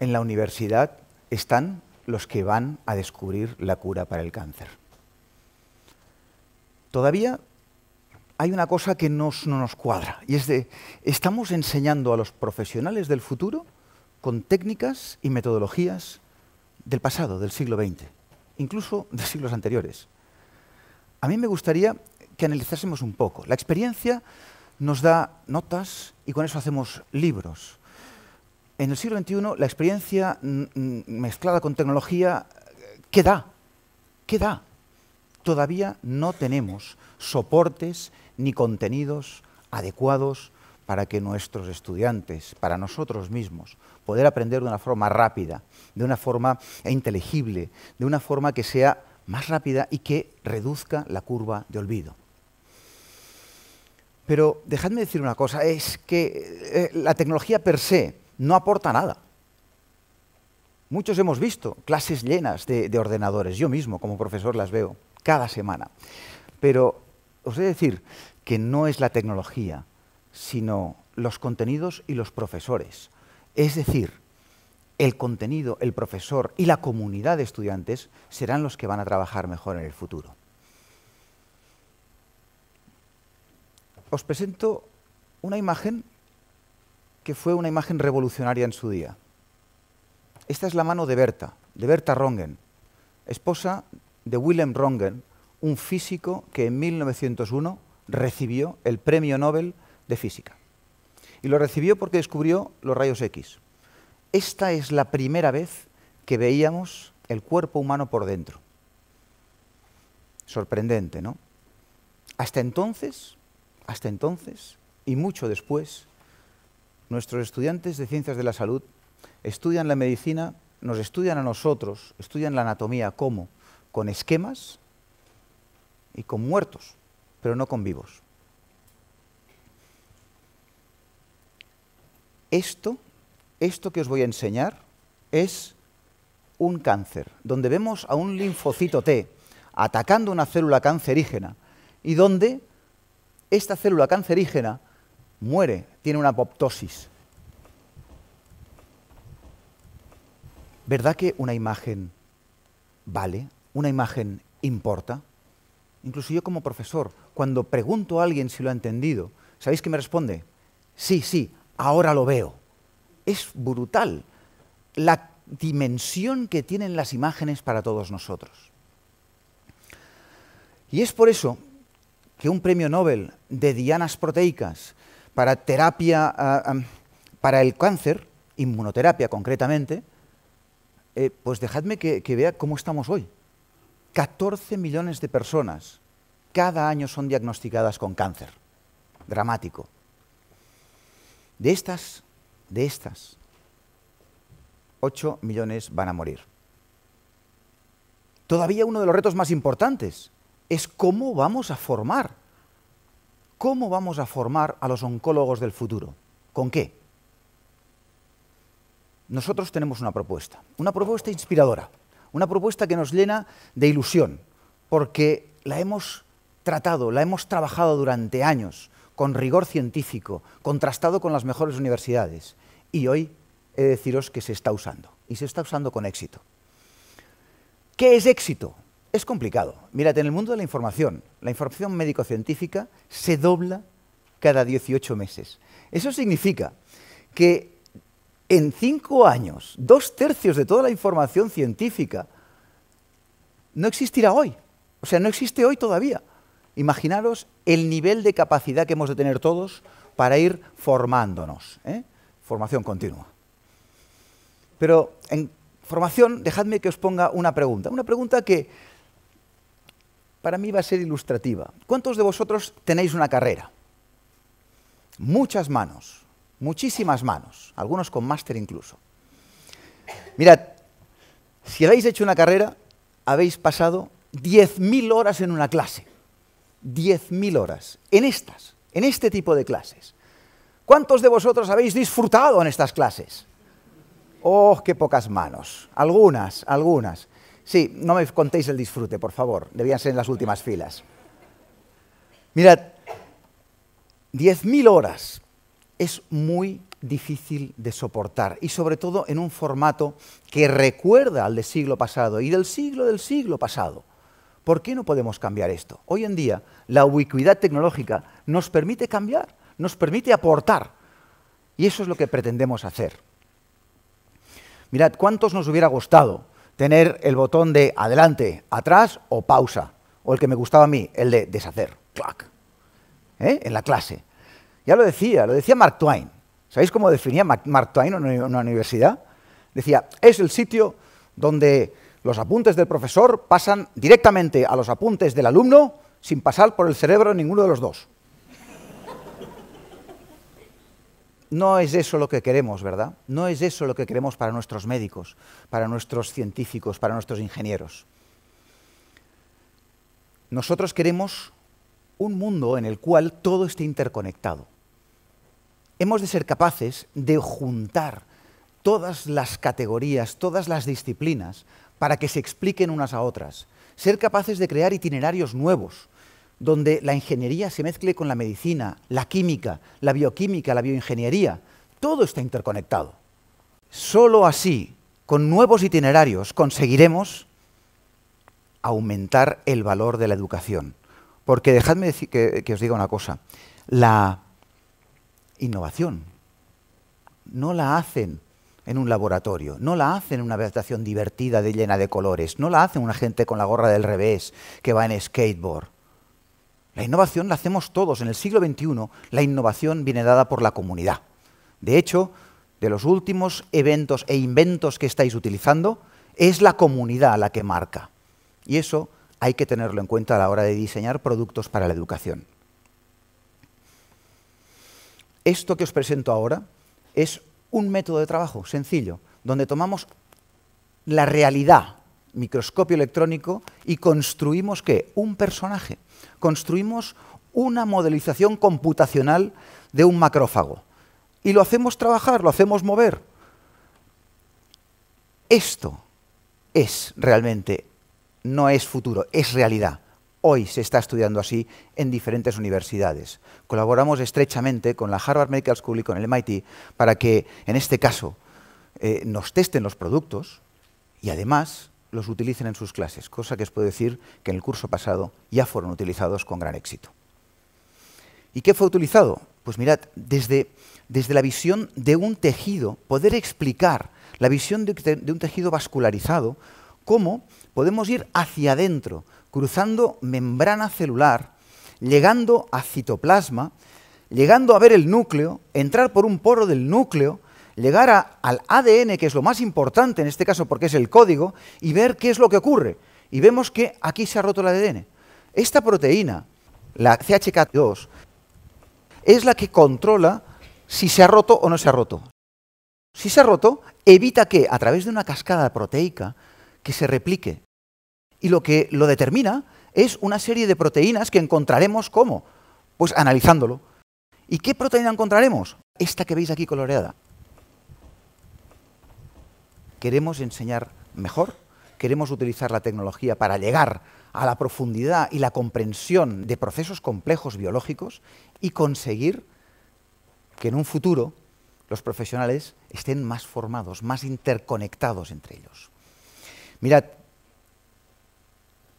En la universidad están los que van a descubrir la cura para el cáncer. Todavía hay una cosa que no nos cuadra, y es de, estamos enseñando a los profesionales del futuro con técnicas y metodologías del pasado, del siglo XX, incluso de siglos anteriores. A mí me gustaría que analizásemos un poco. La experiencia nos da notas y con eso hacemos libros en el siglo XXI la experiencia mm, mm, mezclada con tecnología, ¿qué da? ¿Qué da? Todavía no tenemos soportes ni contenidos adecuados para que nuestros estudiantes, para nosotros mismos, poder aprender de una forma rápida, de una forma inteligible, de una forma que sea más rápida y que reduzca la curva de olvido. Pero dejadme decir una cosa, es que eh, la tecnología per se no aporta nada. Muchos hemos visto clases llenas de, ordenadores, yo mismo como profesor las veo cada semana, pero os he decir que no es la tecnología, sino los contenidos y los profesores. Es decir, el contenido, el profesor y la comunidad de estudiantes serán los que van a trabajar mejor en el futuro. Os presento una imagen que fue una imagen revolucionaria en su día. Esta es la mano de Berta, de Berta Rongen, esposa de Willem Rongen, un físico que en 1901 recibió el Premio Nobel de Física. Y lo recibió porque descubrió los rayos X. Esta es la primera vez que veíamos el cuerpo humano por dentro. Sorprendente, ¿no? Hasta entonces, hasta entonces, y mucho después, Nuestros estudiantes de ciencias de la salud estudian la medicina, nos estudian a nosotros, estudian la anatomía, ¿cómo? Con esquemas y con muertos, pero no con vivos. Esto, esto que os voy a enseñar es un cáncer, donde vemos a un linfocito T atacando una célula cancerígena y donde esta célula cancerígena muere tiene una apoptosis. ¿Verdad que una imagen vale? ¿Una imagen importa? Incluso yo como profesor, cuando pregunto a alguien si lo ha entendido, ¿sabéis qué me responde? Sí, sí, ahora lo veo. Es brutal la dimensión que tienen las imágenes para todos nosotros. Y es por eso que un premio Nobel de dianas proteicas para terapia, ah, ah, para el cáncer, inmunoterapia concretamente, eh, pues dejadme que, vea cómo estamos hoy. 14 millones de personas cada año son diagnosticadas con cáncer. Dramático. De estas, de estas, 8 millones van a morir. Todavía uno de los retos más importantes es cómo vamos a formar ¿Cómo vamos a formar a los oncólogos del futuro? ¿Con qué? Nosotros tenemos una propuesta, una propuesta inspiradora, una propuesta que nos llena de ilusión, porque la hemos tratado, la hemos trabajado durante años, con rigor científico, contrastado con las mejores universidades, y hoy he de deciros que se está usando, y se está usando con éxito. ¿Qué es éxito? Es complicado. Mírate, en el mundo de la información, la información médico-científica se dobla cada 18 meses. Eso significa que en cinco años, dos tercios de toda la información científica no existirá hoy. O sea, no existe hoy todavía. Imaginaros el nivel de capacidad que hemos de tener todos para ir formándonos. ¿eh? Formación continua. Pero en formación, dejadme que os ponga una pregunta. Una pregunta que para mí va a ser ilustrativa. ¿Cuántos de vosotros tenéis una carrera? Muchas manos, muchísimas manos, algunos con máster incluso. Mirad, si habéis hecho una carrera, habéis pasado 10.000 horas en una clase. 10.000 horas en estas, en este tipo de clases. ¿Cuántos de vosotros habéis disfrutado en estas clases? Oh, qué pocas manos. Algunas, algunas. Sí, no me contéis el disfrute, por favor. Debían ser en las últimas filas. Mirad, 10.000 horas es muy difícil de soportar y sobre todo en un formato que recuerda al del siglo pasado y del siglo del siglo pasado. ¿Por qué no podemos cambiar esto? Hoy en día la ubicuidad tecnológica nos permite cambiar, nos permite aportar y eso es lo que pretendemos hacer. Mirad, ¿cuántos nos hubiera gustado tener el botón de adelante, atrás o pausa, o el que me gustaba a mí, el de deshacer, clac, ¿eh? en la clase. Ya lo decía, lo decía Mark Twain. ¿Sabéis cómo definía Mark Twain en una universidad? Decía, es el sitio donde los apuntes del profesor pasan directamente a los apuntes del alumno sin pasar por el cerebro ninguno de los dos. no es eso lo que queremos, ¿verdad? No es eso lo que queremos para nuestros médicos, para nuestros científicos, para nuestros ingenieros. Nosotros queremos un mundo en el cual todo esté interconectado. Hemos de ser capaces de juntar todas las categorías, todas las disciplinas, para que se expliquen unas a otras. Ser capaces de crear itinerarios nuevos, donde la ingeniería se mezcle con la medicina, la química, la bioquímica, la bioingeniería. Todo está interconectado. Solo así, con nuevos itinerarios, conseguiremos aumentar el valor de la educación. Porque dejadme decir, que, os diga una cosa. La innovación no la hacen en un laboratorio, no la hacen en una habitación divertida de llena de colores, no la hacen una gente con la gorra del revés que va en skateboard. La innovación la hacemos todos. En el siglo XXI la innovación viene dada por la comunidad. De hecho, de los últimos eventos e inventos que estáis utilizando, es la comunidad la que marca. Y eso hay que tenerlo en cuenta a la hora de diseñar productos para la educación. Esto que os presento ahora es un método de trabajo sencillo, donde tomamos la realidad microscopio electrónico y construimos qué? Un personaje. Construimos una modelización computacional de un macrófago. Y lo hacemos trabajar, lo hacemos mover. Esto es realmente, no es futuro, es realidad. Hoy se está estudiando así en diferentes universidades. Colaboramos estrechamente con la Harvard Medical School y con el MIT para que, en este caso, eh, nos testen los productos y además los utilicen en sus clases, cosa que os puedo decir que en el curso pasado ya fueron utilizados con gran éxito. ¿Y qué fue utilizado? Pues mirad, desde, desde la visión de un tejido, poder explicar la visión de, de un tejido vascularizado, cómo podemos ir hacia adentro, cruzando membrana celular, llegando a citoplasma, llegando a ver el núcleo, entrar por un poro del núcleo, llegar al ADN, que es lo más importante en este caso porque es el código, y ver qué es lo que ocurre. Y vemos que aquí se ha roto el ADN. Esta proteína, la CHK2, es la que controla si se ha roto o no se ha roto. Si se ha roto, evita que, a través de una cascada proteica, que se replique. Y lo que lo determina es una serie de proteínas que encontraremos cómo? Pues analizándolo. ¿Y qué proteína encontraremos? Esta que veis aquí coloreada queremos enseñar mejor, queremos utilizar la tecnología para llegar a la profundidad y la comprensión de procesos complejos biológicos y conseguir que en un futuro los profesionales estén más formados, más interconectados entre ellos. Mirad,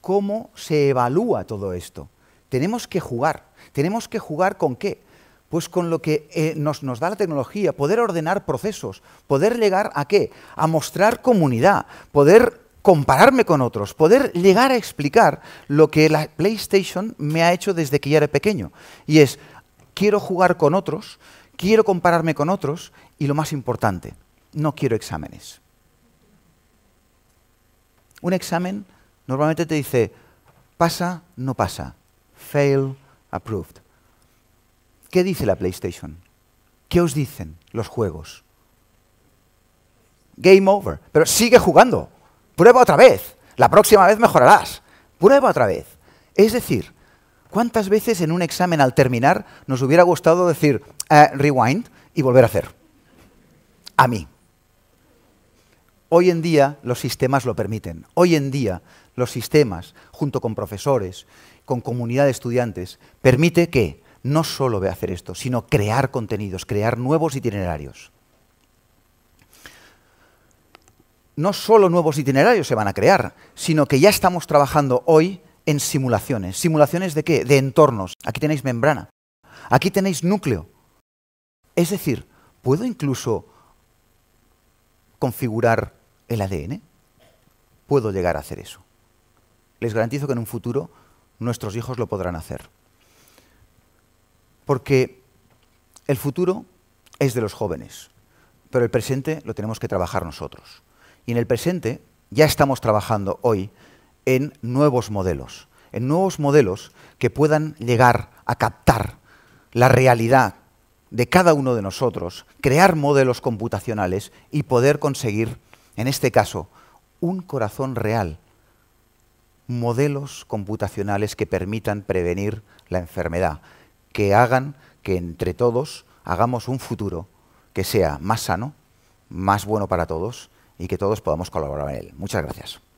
¿cómo se evalúa todo esto? Tenemos que jugar. ¿Tenemos que jugar con qué? Pues con lo que eh, nos, nos, da la tecnología, poder ordenar procesos, poder llegar a qué? A mostrar comunidad, poder compararme con otros, poder llegar a explicar lo que la PlayStation me ha hecho desde que ya era pequeño. Y es, quiero jugar con otros, quiero compararme con otros y lo más importante, no quiero exámenes. Un examen normalmente te dice, pasa, no pasa, fail, approved. ¿Qué dice la PlayStation? ¿Qué os dicen los juegos? Game over. Pero sigue jugando. Prueba otra vez. La próxima vez mejorarás. Prueba otra vez. Es decir, ¿cuántas veces en un examen al terminar nos hubiera gustado decir eh, rewind y volver a hacer? A mí. Hoy en día los sistemas lo permiten. Hoy en día los sistemas, junto con profesores, con comunidad de estudiantes, permite que no solo a hacer esto, sino crear contenidos, crear nuevos itinerarios. No solo nuevos itinerarios se van a crear, sino que ya estamos trabajando hoy en simulaciones. ¿Simulaciones de qué? De entornos. Aquí tenéis membrana. Aquí tenéis núcleo. Es decir, ¿puedo incluso configurar el ADN? Puedo llegar a hacer eso. Les garantizo que en un futuro nuestros hijos lo podrán hacer. Porque el futuro es de los jóvenes, pero el presente lo tenemos que trabajar nosotros. Y en el presente ya estamos trabajando hoy en nuevos modelos, en nuevos modelos que puedan llegar a captar la realidad de cada uno de nosotros, crear modelos computacionales y poder conseguir, en este caso, un corazón real, modelos computacionales que permitan prevenir la enfermedad, que hagan que entre todos hagamos un futuro que sea más sano, más bueno para todos y que todos podamos colaborar en él. Muchas gracias.